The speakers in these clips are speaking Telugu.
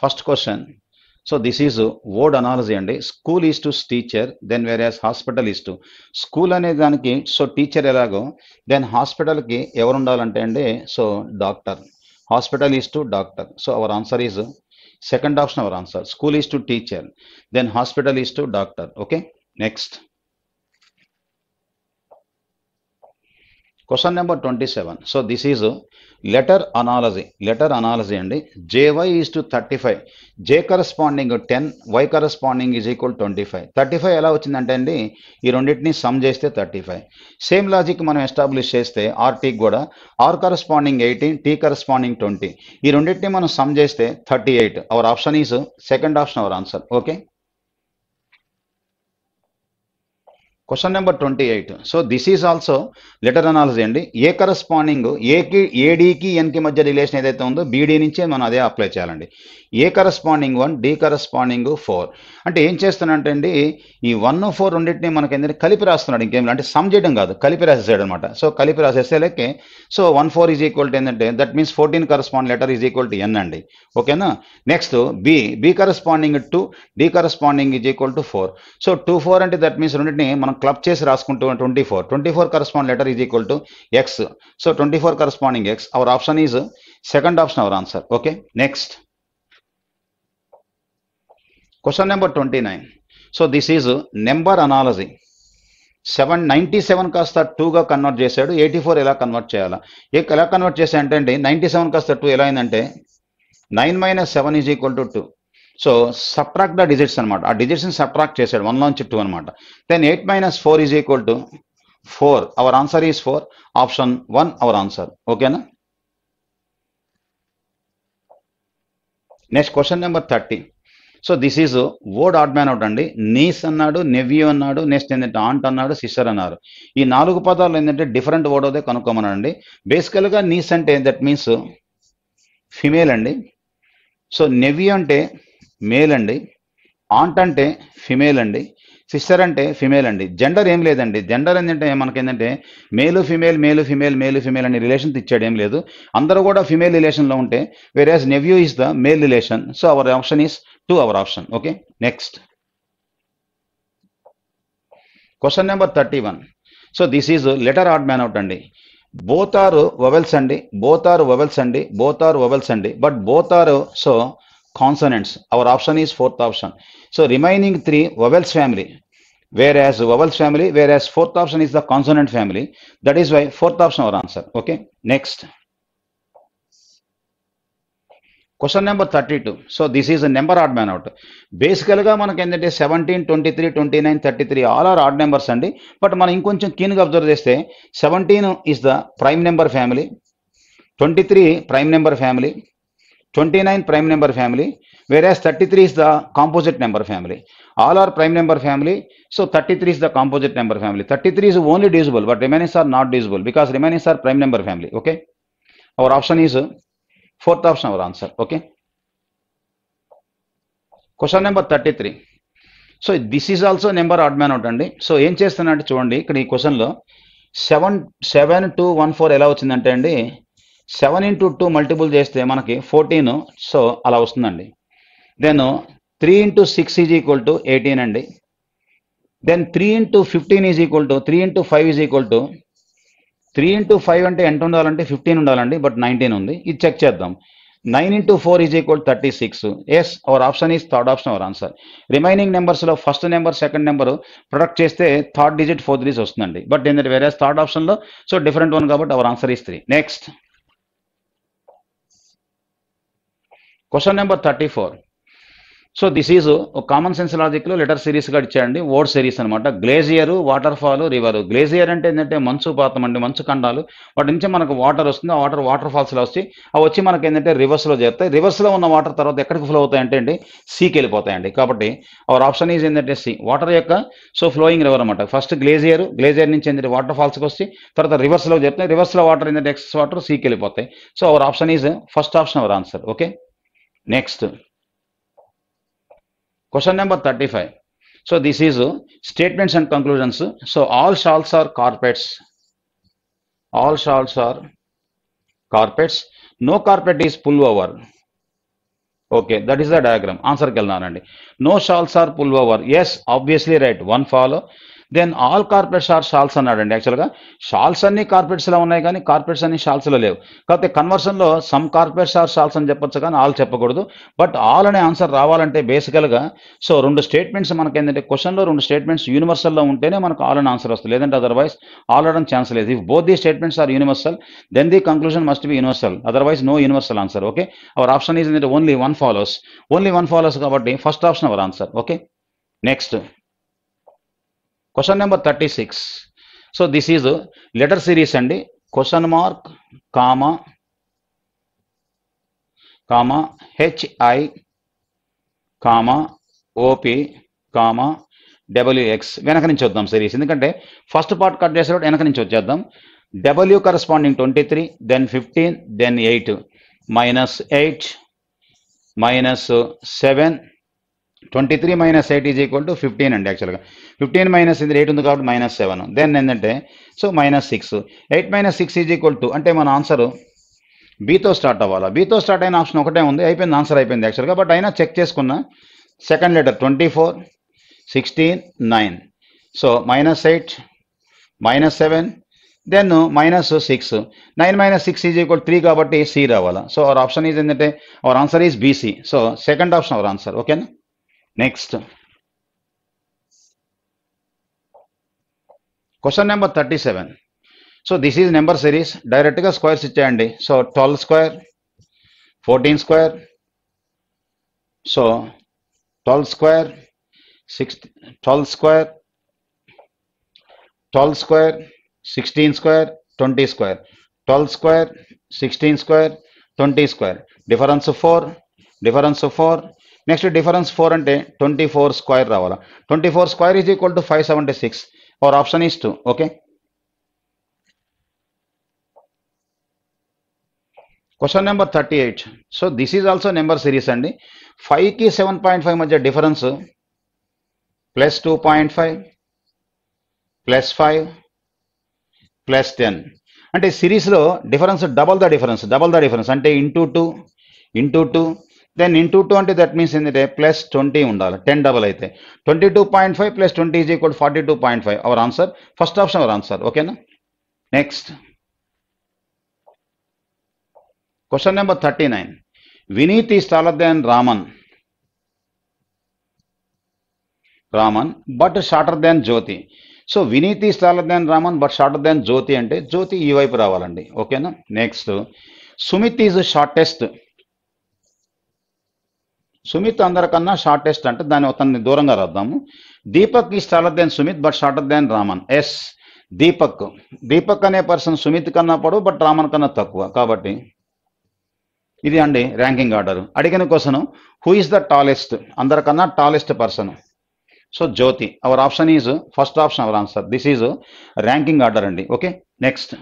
First question so this is word analogy అండి school is to teacher then whereas hospital is to school అనే దానికి సో టీచర్ ఎలాగో దెన్ హాస్పిటల్కి ఎవరు ఉండాలంటే అండి so doctor hospital is to doctor so our answer is second option our answer school is to teacher then hospital is to doctor okay next question number twenty seven so this is letter analogy letter analogy అండి J Y is to thirty five J corresponding ten Y corresponding is equal twenty five thirty five ఎలా వచ్చిందంటే అండి ఈ రెండింటిని సమ్ చేస్తే థర్టీ ఫైవ్ సేమ్ లాజిక్ మనం ఎస్టాబ్లిష్ చేస్తే ఆర్టీకి కూడా R corresponding eighteen T corresponding twenty ఈ రెండింటిని మనం సమ్ చేస్తే thirty eight our option is second option our answer okay question number twenty eight so this is also letter analogy అండి ఏ కరస్పాండింగ్ ఏకి ఏడీకి ఎన్కి మధ్య రిలేషన్ ఏదైతే ఉందో బీడీ నుంచే మనం అదే అప్లై చేయాలండి A corresponding one D corresponding four అంటే ఏం చేస్తున్నాడంటే అండి ఈ వన్ ఫోర్ రెండింటిని మనకి ఏంటంటే కలిపి రాస్తున్నాడు ఇంకేం అంటే సమ్ చేయడం కాదు కలిపి రాసేసాడు అనమాట సో కలిపి రాసేస్తే లెక్కే so one four is equal to ఏంటంటే that means fourteen correspond letter is equal to N అండి ఓకేనా next B B corresponding to D corresponding is equal to four so two four అంటే దట్ మీన్స్ రెండింటిని మనం క్లబ్ చేసి రాసుకుంటూ twenty four twenty four correspond letter is equal to X so twenty four corresponding X our option is second option our answer okay next question number twenty nine so this is number analogy seven ninety seven కాస్త టూగా కన్వర్ట్ చేశాడు ఎయిటీ ఫోర్ ఎలా కన్వర్ట్ చేయాలా ఎక్ ఎలా కన్వర్ట్ చేసే అంటే అండి నైంటీ సెవెన్ కాస్త టూ ఎలా అయిందంటే nine minus seven is equal to two so subtract the digits అనమాట ఆ డిజిట్స్ని సబ్ట్రాక్ట్ చేశాడు వన్ నుంచి టూ అనమాట then eight minus four is equal to four our answer is four option one our answer ఓకేనా next question number thirty so this is odd odd man out అండి నీస్ అన్నాడు నెవ్యూ అన్నాడు నెక్స్ట్ ఏంటంటే ఆంట్ అన్నాడు సిస్టర్ అన్నారు ఈ నాలుగు పదాలు ఏంటంటే డిఫరెంట్ వర్డ్ అదే కనుక్కోమనండి బేసికల్గా నీస్ అంటే దట్ మీన్స్ ఫిమేల్ అండి సో నెవ్యూ అంటే మేల్ అండి ఆంట్ అంటే ఫిమేల్ అండి సిస్టర్ అంటే ఫిమేల్ అండి జెండర్ ఏం లేదండి జెండర్ ఏంటంటే మనకి ఏంటంటే మేలు ఫిమేల్ మేలు ఫిమేల్ మేలు ఫిమేల్ అనే రిలేషన్ ఇచ్చాడు ఏం లేదు అందరూ కూడా ఫిమేల్ రిలేషన్లో ఉంటే వేరే nephew is the male relation so our option is to our option okay next question number 31 so this is letter odd man out అండి both are vowel Sunday. both are vowel Sunday. both are vowel Sunday. but both are so consonants our option is fourth option so remaining three vowels family whereas vowels family whereas fourth option is the consonant family that is why fourth option our answer okay next question number thirty two so this is number odd man out బేసికల్గా మనకి ఏంటంటే seventeen twenty three twenty nine thirty three all are odd numbers అండి బట్ మనం ఇంకొంచెం కీన్గా అబ్జర్వ్ చేస్తే seventeen is the prime number family twenty three prime number family twenty nine prime number family whereas thirty three is the composite number family all are prime number family so thirty three is the composite number family thirty three is only divisible but remainings are not divisible because remainings are prime number family okay our option is fourth option our answer okay question number thirty three so this is also number odd man out అండి సో ఏం చేస్తానంటే చూడండి ఇక్కడ ఈ క్వశ్చన్లో seven seven two one four ఎలా వచ్చిందంటే అండి సెవెన్ ఇంటూ టూ మల్టిపుల్ చేస్తే మనకి ఫోర్టీన్ సో అలా వస్తుందండి then three into six is equal to eighteen అండి then three into fifteen is equal to three into five is equal to three into five అంటే ఎంత ఉండాలంటే ఫిఫ్టీన్ ఉండాలండి బట్ నైన్టీన్ ఉంది ఇది చెక్ చేద్దాం nine into four is equal thirty six yes our option is third option our answer remaining నెంబర్స్లో first number second number product చేస్తే థర్డ్ డిజిట్ ఫోర్ డిజిట్ వస్తుందండి బట్ ఏంటంటే వేరే థర్డ్ ఆప్షన్లో సో డిఫరెంట్ వన్ కాబట్టి our answer is three next question number thirty four so this is common sense లాజిక్లో లెటర్ సిరీస్గా ఇచ్చేయండి ఓడ్ సిరీస్ అనమాట glacier water fall river glacier అంటే ఏంటంటే మంచు పాతం అండి మంచు ఖండాలు వాటి నుంచి మనకు వాటర్ వస్తుంది ఆ వాటర్ వాటర్ ఫాల్స్లో వచ్చి అవి వచ్చి మనకి ఏంటంటే రివర్స్లో చేరుతాయి రివర్స్లో ఉన్న వాటర్ తర్వాత ఎక్కడికి ఫ్లో అవుతాయంటే అండి సీకి వెళ్ళిపోతాయండి కాబట్టి అవర్ ఆప్షన్ ఈజ్ ఏంటంటే సి వాటర్ యొక్క సో ఫ్లోయింగ్ రివర్ అనమాట ఫస్ట్ గ్లేజియర్ గ్లేజియర్ నుంచి ఏంటంటే వాటర్ ఫాల్స్కి వచ్చి తర్వాత రివర్స్లో చేరుతాయి రివర్స్లో వాటర్ ఏంటంటే ఎక్సెస్ వాటర్ సీకి వెళ్ళిపోతాయి so our option is first option our answer okay next Question number 35. So this is uh, statements and conclusions. So all shawls are carpets. All shawls are carpets. No carpet is pullover. Okay that is the diagram ఆన్సర్కి వెళ్ళినానండి no shawls are pullover yes obviously right one follow then all carpets are shawls అన్నాడండి యాక్చువల్గా షాల్స్ అన్ని కార్పెట్స్లో ఉన్నాయి కానీ కార్పెట్స్ అన్ని షాల్స్లో లేవు కాకపోతే కన్వర్షన్లో సమ్ కార్పెట్స్ ఆర్ షాల్స్ అని చెప్పొచ్చు కానీ ఆల్ చెప్పకూడదు బట్ ఆల్ అనే ఆన్సర్ రావాలంటే బేసికల్గా సో రెండు స్టేట్మెంట్స్ మనకి ఏంటంటే క్వశ్చన్లో రెండు స్టేట్మెంట్స్ యూనివర్సల్లో ఉంటేనే మనకు ఆల్ అని ఆన్సర్ వస్తుంది లేదంటే అదర్వైజ్ ఆల్ అవడం ఛాన్స్ లేదు if both the statements are universal then the conclusion must be universal otherwise no universal answer okay our option is only one follows only one follows కాబట్టి first option our answer okay next question number thirty six so this is letter series అండి question mark comma comma H I comma O P comma W X వెనక నుంచి వద్దాం సిరీస్ ఎందుకంటే ఫస్ట్ పార్ట్ కట్ చేసేటప్పుడు వెనక నుంచి వచ్చేద్దాం W corresponding twenty three then fifteen then eight minus eight minus seven twenty three minus eight is equal to fifteen అండి యాక్చువల్గా ఫిఫ్టీన్ మైనస్ ఇది ఎయిట్ ఉంది కాబట్టి మైనస్ సెవెన్ దెన్ ఏంటంటే so minus six eight minus six is equal to అంటే మన ఆన్సర్ బీతో స్టార్ట్ అవ్వాలా బీతో స్టార్ట్ అయిన ఆప్షన్ ఒకటే ఉంది అయిపోయింది ఆన్సర్ అయిపోయింది యాక్చువల్గా బట్ అయినా చెక్ చేసుకున్నా second letter twenty four sixteen nine so minus eight minus seven then minus six nine minus six is equal three కాబట్టి సి రావాలా సో అవర్ ఆప్షన్ ఈజ్ ఏంటంటే our answer is B C so second option our answer ఓకేనా Next. Question number 37. So this is number series. Direct square is So tall square, 14 square. So tall square, 16, 12 square, 12 square, 16 square, 20 square. 12 square, 16 square, 20 square. Difference of 4, difference of 4, Next difference 4 and 24 square. 24 square is equal to 576. Our option is 2. Okay. Question number 38. So this is also number series and 5 key 7.5 major difference plus 2.5 plus 5 plus 10 and a series low difference double the difference double the difference and into 2 into 2 then into two అంటే దట్ మీన్స్ ఏంటంటే ప్లస్ ట్వంటీ ఉండాలి టెన్ డబల్ అయితే twenty two point five plus twenty is equal forty two point five our answer first option our answer ఓకేనా next question number thirty nine Vineeti is Raman Raman but shorter than Jyoti so Vineeti taller Raman but shorter than Jyoti అంటే జ్యోతి ఈ వైపు రావాలండి ఓకేనా next Sumit is shortest Sumit అందరికన్నా షార్టెస్ట్ అంటే దాన్ని అతన్ని దూరంగా రాద్దాము Deepak is taller than Sumit but shorter than Raman yes Deepak Deepak అనే పర్సన్ సుమిత్ కన్నా పడు బట్ రామన్ కన్నా తక్కువ కాబట్టి ఇది అండి ర్యాంకింగ్ ఆర్డర్ అడిగిన question who is the tallest అందరికన్నా tallest person so Jyoti our option is first option our answer this is ranking order అండి okay next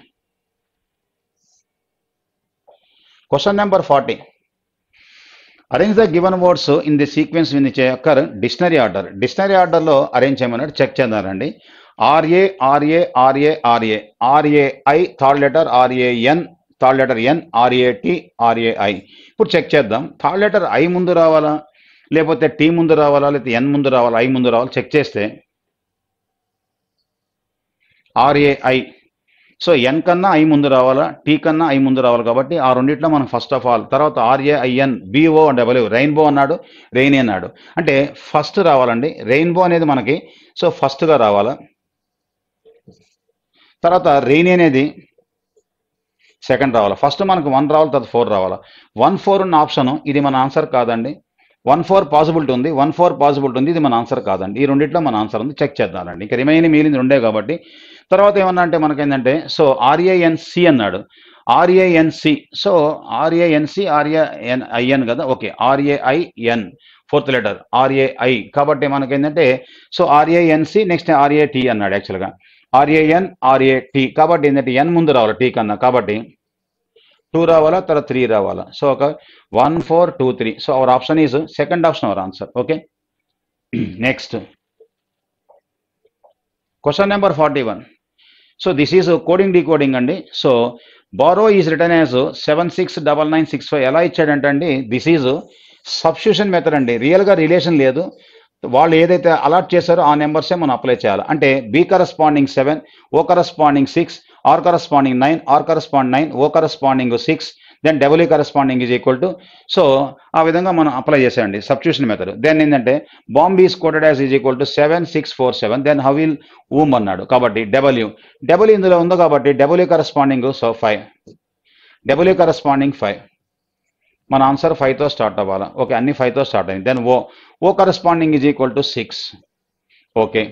question number forty arrange the given words in the sequence విని the occur dictionary order dictionary ఆర్డర్లో అరేంజ్ చేయమన్నట్టు చెక్ చేద్దారండి R A R A R A R A R A I third letter R A N third letter N R A R A R A I ఇప్పుడు చెక్ చేద్దాం థర్డ్ లెటర్ ఐ ముందు రావాలా లేకపోతే టీ ముందు రావాలా లేకపోతే ఎన్ ముందు రావాలా ఐ ముందు రావాలా చెక్ చేస్తే ఆర్ఏఐ సో ఎన్ కన్నా ఐ ముందు రావాలా టీ కన్నా ఐ ముందు రావాలి కాబట్టి ఆ రెండిట్లో మనం ఫస్ట్ ఆఫ్ ఆల్ తర్వాత R A I N B O and W rainbow అన్నాడు రెయిన్ అన్నాడు అంటే ఫస్ట్ రావాలండి రెయిన్బో అనేది మనకి సో ఫస్ట్గా రావాలా తర్వాత రెయిన్ అనేది సెకండ్ రావాలా ఫస్ట్ మనకు వన్ రావాలి తర్వాత ఫోర్ రావాలా వన్ ఫోర్ ఉన్న ఆప్షన్ ఇది మన ఆన్సర్ కాదండి వన్ ఫోర్ పాసిబిలిటీ ఉంది వన్ ఫోర్ పాసిబిలిటీ ఉంది ఇది మన ఆన్సర్ కాదండి ఈ రెండిట్లో మన ఆన్సర్ ఉంది చెక్ చేద్దామండి ఇంకా రిమైనింగ్ మిగిలింది రెండే కాబట్టి తర్వాత ఏమన్నా అంటే మనకేంటంటే సో ఆర్ఏఎన్సి అన్నాడు R A N C so R A N C R A N I N కదా okay R A I N fourth letter R A I కాబట్టి మనకేంటంటే సో ఆర్ఏఎన్సి నెక్స్ట్ ఆర్ఏటి అన్నాడు యాక్చువల్గా ఆర్ఏఎన్ ఆర్ఏటి కాబట్టి ఏంటంటే ఎన్ ముందు రావాలి టీ కన్నా కాబట్టి టూ రావాలా తర్వాత త్రీ రావాలా సో ఒక one four two three so our option is second option our answer okay next question number forty one so this is coding decoding అండి so borrow is written as seven six double nine six five ఎలా ఇచ్చాడంటే అండి దిస్ ఈజ్ సబ్స్టిట్యూషన్ మెథడ్ అండి రియల్గా రిలేషన్ లేదు వాళ్ళు ఏదైతే అలాట్ చేశారో ఆ నెంబర్సే మనం అప్లై చేయాలి అంటే B corresponding seven O corresponding six R corresponding nine R corresponding nine O corresponding six then ఈ corresponding is equal to so ఆ విధంగా మనం అప్లై చేసేయండి సబ్స్టిట్యూషన్ మెథడ్ దెన్ ఏంటంటే Bombay is coded as is equal to seven six four seven then how will womb అన్నాడు కాబట్టి డబ్ల్యూ డబ్ల్యూ e ఇందులో ఉందో కాబట్టి డబుల్ ఈ corresponding so five W corresponding five మన ఆన్సర్ ఫైవ్తో స్టార్ట్ అవ్వాలా ఓకే అన్ని ఫైవ్తో స్టార్ట్ అయింది then O O corresponding is equal to six okay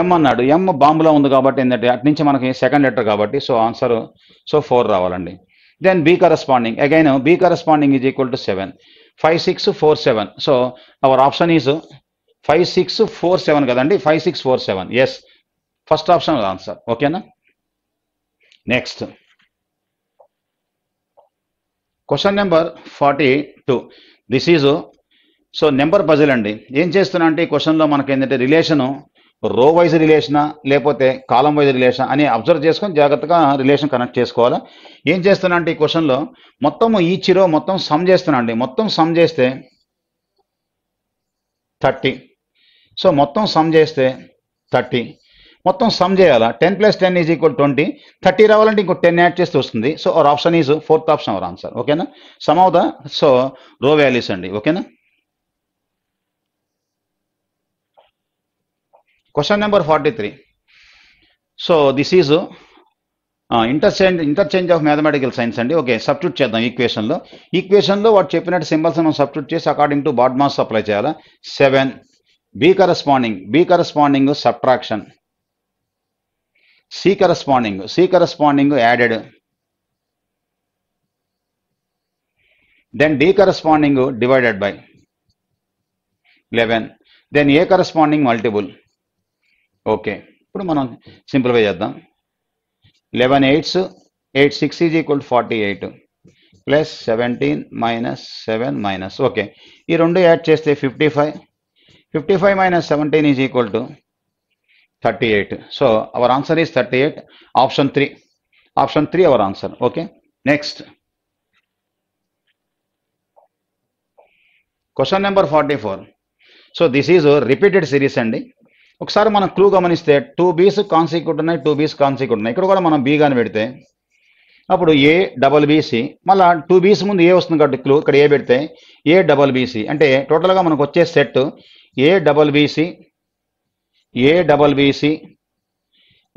M అన్నాడు ఎం బాంబులో ఉంది కాబట్టి ఏంటంటే అటు నుంచి మనకి సెకండ్ లెటర్ కాబట్టి సో ఆన్సర్ సో ఫోర్ రావాలండి then B corresponding again B corresponding is equal to seven five six four seven so our option is five six four seven కదండి five six four seven yes first option answer ఓకేనా next question number forty two this is so number puzzle అండి ఏం చేస్తున్నా అంటే ఈ క్వశ్చన్లో మనకి ఏంటంటే రిలేషను రో వైజ్ రిలేషనా లేకపోతే కాలం వైజ్ రిలేషన్ అని అబ్జర్వ్ చేసుకొని జాగ్రత్తగా రిలేషన్ కనెక్ట్ చేసుకోవాలా ఏం చేస్తున్నా అంటే ఈ క్వశ్చన్లో మొత్తం ఈ చిరో మొత్తం సమ్ చేస్తున్నా అండి మొత్తం సమ్ చేస్తే థర్టీ సో మొత్తం సమ్ చేస్తే థర్టీ మొత్తం సమ్ చేయాలా ten plus ten is equal twenty thirty రావాలంటే ఇంకో టెన్ యాడ్ చేస్తే వస్తుంది so our option is fourth option our answer ఓకేనా sum of the so row values అండి ఓకేనా Question number 43. So this is uh, interchange, interchange of mathematical science and okay, substitute the equation. Lo. Equation lo, what chapinet symbols and substitute chase according to bod mass supply chala. 7. B corresponding. B corresponding subtraction. C corresponding. C corresponding added. Then D corresponding divided by 11. Then A corresponding multiple. Okay ఇప్పుడు మనం సింప్లిఫై చేద్దాం eleven eights eight six is equal forty eight plus seventeen minus seven minus okay ఈ రెండు యాడ్ చేస్తే fifty five fifty five minus seventeen is equal to thirty eight so our answer is thirty eight option three option three our answer okay next question number forty four so this is repeated series అండి ఒకసారి మనం క్లూ గమనిస్తే టూ బీస్ కాన్సిక్యూట్ ఉన్నాయి టూ బీస్ కాన్సిక్యూట్ ఉన్నాయి ఇక్కడ కూడా మనం బీ కానీ పెడితే అప్పుడు ఏ డబల్ బీసీ మళ్ళీ టూ బీస్ ముందు ఏ వస్తుంది కాబట్టి క్లూ ఇక్కడ ఏ పెడితే ఏ డబల్ బీసీ అంటే టోటల్గా మనకు వచ్చే set A double B C A double B C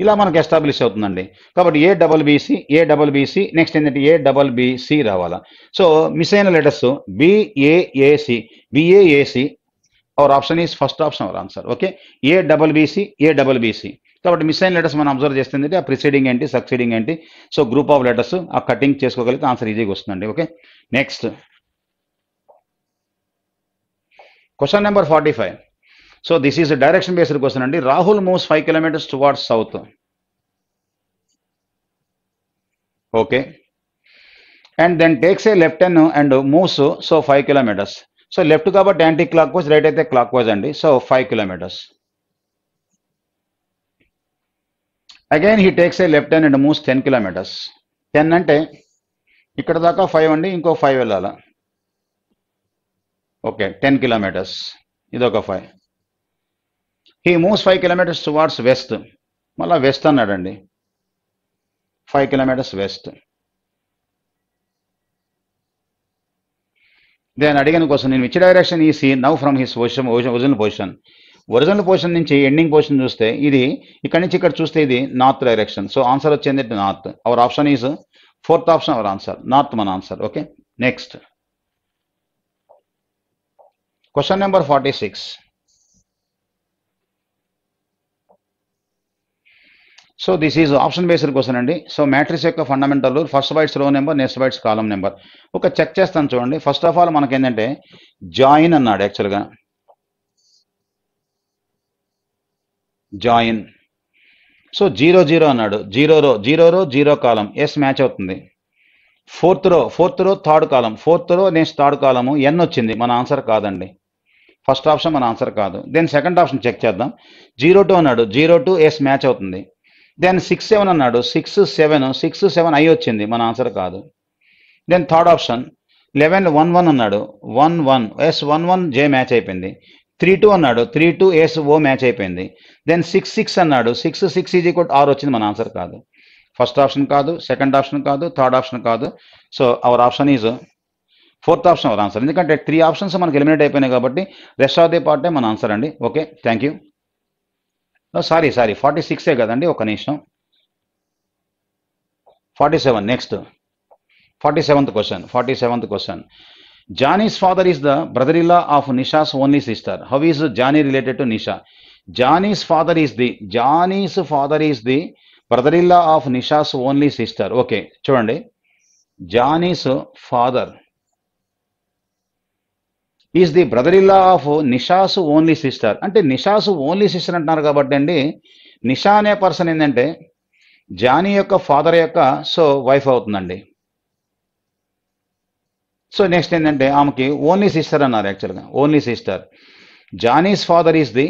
ఇలా మనకు ఎస్టాబ్లిష్ అవుతుందండి కాబట్టి A double B C A double B C next ఏంటంటే ఏ డబల్ బీసీ రావాలా సో మిస్ అయిన letters B A A C B A A C our option is first option our answer okay A double B C A double B C కాబట్టి మిస్ అయిన లెటర్స్ మనం అబ్జర్వ్ చేస్తుంది ఆ ప్రిసీడింగ్ ఏంటి సక్సీడింగ్ ఏంటి సో గ్రూప్ ఆఫ్ లెటర్స్ ఆ కటింగ్ చేసుకోగలిగితే ఆన్సర్ ఈజీగా వస్తుందండి okay next question number forty five so this is direction based question అండి Rahul moves five kilometres towards south okay and then takes a left and moves so five kilometres so left కాబట్టి యాంటీ క్లాక్ వైజ్ రైట్ అయితే క్లాక్ వైజ్ అండి so five kilometres again he takes a left and moves ten kilometres ten అంటే ఇక్కడ దాకా ఫైవ్ అండి ఇంకో ఫైవ్ వెళ్ళాల ఓకే టెన్ కిలోమీటర్స్ ఇదొక five he moves five kilometres towards west మళ్ళీ వెస్ట్ అన్నాడండి ఫైవ్ కిలోమీటర్స్ వెస్ట్ దాన్ని అడిగిన కోసం నేను ఇచ్చే డైరెక్షన్ ఈ see now from his position original position original position నుంచి ఎండింగ్ పొజిషన్ చూస్తే ఇది ఇక్కడ నుంచి ఇక్కడ చూస్తే ఇది నార్త్ డైరెక్షన్ సో ఆన్సర్ వచ్చింది north our option is fourth option our answer north మన answer okay next question number forty six so this is option based question అండి సో మ్యాట్రిక్స్ యొక్క ఫండమెంటల్ ఫస్ట్ బైట్స్ రో number next bytes column number ఒక చెక్ చేస్తాను చూడండి ఫస్ట్ ఆఫ్ ఆల్ మనకి ఏంటంటే జాయిన్ అన్నాడు యాక్చువల్గా జాయిన్ సో జీరో జీరో అన్నాడు zero row zero row zero column S match అవుతుంది fourth row fourth row third column fourth row next third column N వచ్చింది మన ఆన్సర్ కాదండి ఫస్ట్ ఆప్షన్ మన ఆన్సర్ కాదు దెన్ సెకండ్ ఆప్షన్ చెక్ చేద్దాం జీరో టూ అన్నాడు జీరో టూ ఎస్ మ్యాచ్ అవుతుంది దెన్ సిక్స్ సెవెన్ అన్నాడు సిక్స్ సెవెన్ సిక్స్ సెవెన్ అయి వచ్చింది మన ఆన్సర్ కాదు then third option eleven one one అన్నాడు one one is one one J match అయిపోయింది త్రీ టూ అన్నాడు three two is O match అయిపోయింది దెన్ సిక్స్ సిక్స్ అన్నాడు six six is equal R వచ్చింది మన ఆన్సర్ కాదు ఫస్ట్ ఆప్షన్ కాదు సెకండ్ ఆప్షన్ కాదు థర్డ్ ఆప్షన్ కాదు so our option is fourth option our answer ఎందుకంటే త్రీ ఆప్షన్స్ మనకి ఎలిమినేట్ అయిపోయినాయి కాబట్టి రెస్ట్ ఆఫ్ ది పార్టే మన ఆన్సర్ అండి okay thank you sorry sorry forty సిక్సే కదండి ఒక నిమిషం forty seven next forty seventh question forty seventh question Johnny's father is the brother of Nisha's only sister how is Johnny related to Nisha Johnny's father is the Johnny's father is the brother of Nisha's only sister okay చూడండి Johnny's father is the brother ఇల్లా లా ఆఫ్ నిషాస్ ఓన్లీ సిస్టర్ అంటే నిషాస్ ఓన్లీ సిస్టర్ అంటున్నారు కాబట్టి అండి నిషా అనే పర్సన్ ఏంటంటే జానీ యొక్క ఫాదర్ యొక్క సో వైఫ్ అవుతుందండి సో నెక్స్ట్ ఏంటంటే ఆమెకి ఓన్లీ సిస్టర్ అన్నారు యాక్చువల్గా only sister Johnny's father is the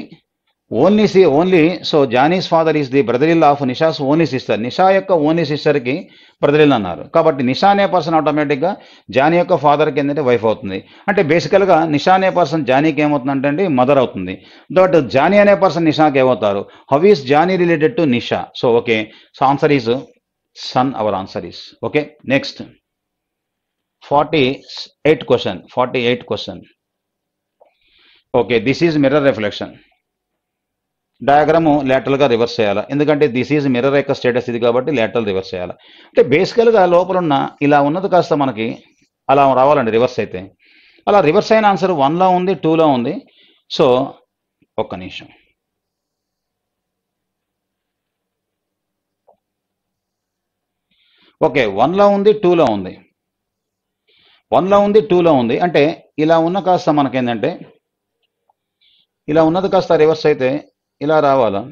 only సి only so Johnny's father is the brother ఇల్ of Nisha's only sister Nisha యొక్క ఓన్లీ సిస్టర్కి బ్రదర్ ఇల్ అన్నారు కాబట్టి నిషా అనే పర్సన్ ఆటోమేటిక్గా జానీ యొక్క ఫాదర్కి ఏంటంటే వైఫ్ అవుతుంది అంటే బేసికల్గా నిషా అనే పర్సన్ జానీకి ఏమవుతుందంటే మదర్ అవుతుంది బట్ జానీ అనే పర్సన్ నిషాకి ఏమవుతారు how is Johnny related to Nisha so okay so answer is son our answer is okay next forty eight question forty eight question okay this is mirror reflection diagram లేటర్గా రివర్స్ చేయాలి ఎందుకంటే దిస్ ఈజ్ మిర్రర్ యొక్క స్టేటస్ ఇది కాబట్టి లేటరల్ రివర్స్ చేయాలి అంటే బేసికల్గా లోపల ఉన్న ఇలా ఉన్నది కాస్త మనకి అలా రావాలండి రివర్స్ అయితే అలా రివర్స్ అయిన ఆన్సర్ వన్లో ఉంది టూలో ఉంది సో ఒక్క నిమిషం ఓకే వన్లో ఉంది టూలో ఉంది వన్లో ఉంది టూలో ఉంది అంటే ఇలా ఉన్న కాస్త మనకేంటంటే ఇలా ఉన్నది కాస్త రివర్స్ అయితే ఇలా రావాలా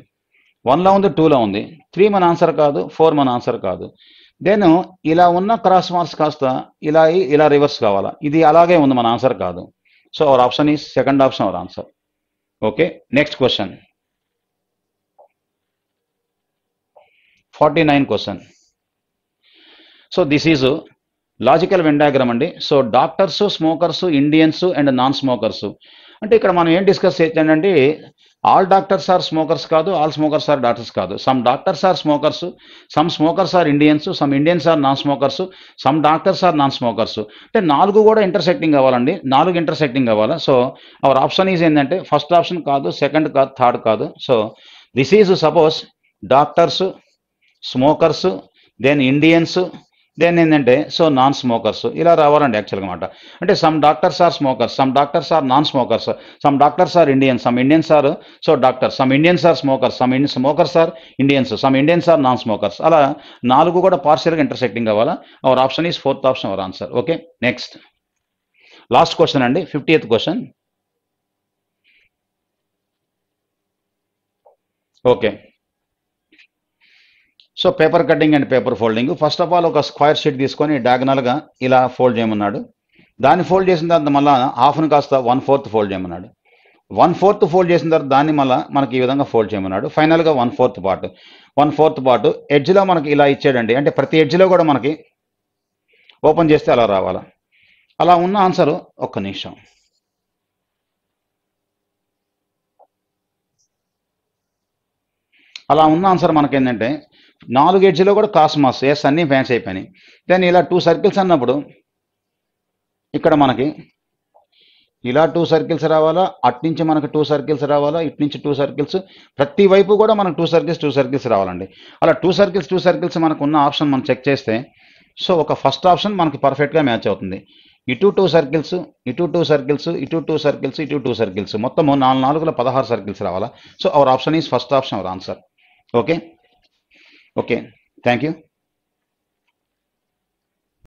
వన్లో ఉంది టూలో ఉంది త్రీ మన ఆన్సర్ కాదు ఫోర్ మన ఆన్సర్ కాదు దెన్ ఇలా ఉన్న క్రాస్ మార్క్స్ కాస్త ఇలా ఇలా రివర్స్ కావాలా ఇది అలాగే ఉంది మన ఆన్సర్ కాదు so our option is second option our answer okay next question forty nine question so this is logical Venn అండి so doctors smokers Indians and non smokers అంటే ఇక్కడ మనం ఏం డిస్కస్ చేద్దామంటే ఆల్ డాక్టర్స్ ఆర్ స్మోకర్స్ కాదు ఆల్ స్మోకర్స్ ఆర్ డాక్టర్స్ కాదు some doctors are smokers some smokers are Indians some Indians are non smokers some doctors are non smokers అంటే నాలుగు కూడా ఇంటర్సెక్టింగ్ అవ్వాలండి నాలుగు ఇంటర్సెక్టింగ్ అవ్వాలి సో అవర్ ఆప్షన్ ఈజ్ ఏంటంటే ఫస్ట్ ఆప్షన్ కాదు సెకండ్ కాదు థర్డ్ కాదు so this is suppose doctors smokers then Indians then ఏంటంటే సో నాన్ స్మోకర్స్ ఇలా రావాలండి యాక్చువల్గా అనమాట అంటే some doctors are smokers some doctors are non smokers some doctors are Indians some Indians are so doctors some Indians are smokers some Indian smokers are Indians some Indians are non smokers అలా నాలుగు కూడా పార్షియల్గా ఇంటర్సెక్టింగ్ కావాలా our option is fourth option our answer okay next last question అండి fifty eighth question okay so paper cutting and paper folding first of all ఒక స్క్వేర్ షీట్ తీసుకొని డయాగనల్గా ఇలా ఫోల్డ్ చేయమన్నాడు దాన్ని ఫోల్డ్ చేసిన తర్వాత మళ్ళీ హాఫ్ను కాస్త వన్ ఫోర్త్ ఫోల్డ్ చేయమన్నాడు వన్ ఫోర్త్ ఫోల్డ్ చేసిన తర్వాత దాన్ని మళ్ళీ మనకి ఈ విధంగా ఫోల్డ్ చేయమన్నాడు ఫైనల్గా one fourth part one fourth part ఎడ్జ్లో మనకి ఇలా ఇచ్చాడండి అంటే ప్రతి ఎడ్జ్లో కూడా మనకి ఓపెన్ చేస్తే అలా రావాలా అలా ఉన్న ఆన్సర్ ఒక్క నిమిషం అలా ఉన్న ఆన్సర్ ఏంటంటే నాలుగు ఎడ్జ్లో కూడా కాస్మాస్ ఎస్ అన్నీ ఫ్యాన్స్ అయిపోయినాయి దెన్ ఇలా టూ సర్కిల్స్ అన్నప్పుడు ఇక్కడ మనకి ఇలా టూ సర్కిల్స్ రావాలా అట్నుంచి మనకు టూ సర్కిల్స్ రావాలా ఇటు నుంచి టూ సర్కిల్స్ ప్రతి వైపు కూడా మనకు టూ సర్కిల్స్ టూ సర్కిల్స్ రావాలండి అలా టూ సర్కిల్స్ టూ సర్కిల్స్ మనకు ఉన్న ఆప్షన్ మనం చెక్ చేస్తే సో ఒక ఫస్ట్ ఆప్షన్ మనకి పర్ఫెక్ట్గా మ్యాచ్ అవుతుంది ఇటు టూ సర్కిల్స్ ఇటు టూ సర్కిల్స్ ఇటు టూ సర్కిల్స్ ఇటు టూ సర్కిల్స్ మొత్తం నాలుగు నాలుగులో పదహారు సర్కిల్స్ రావాలా so our option is first option our answer okay okay thank you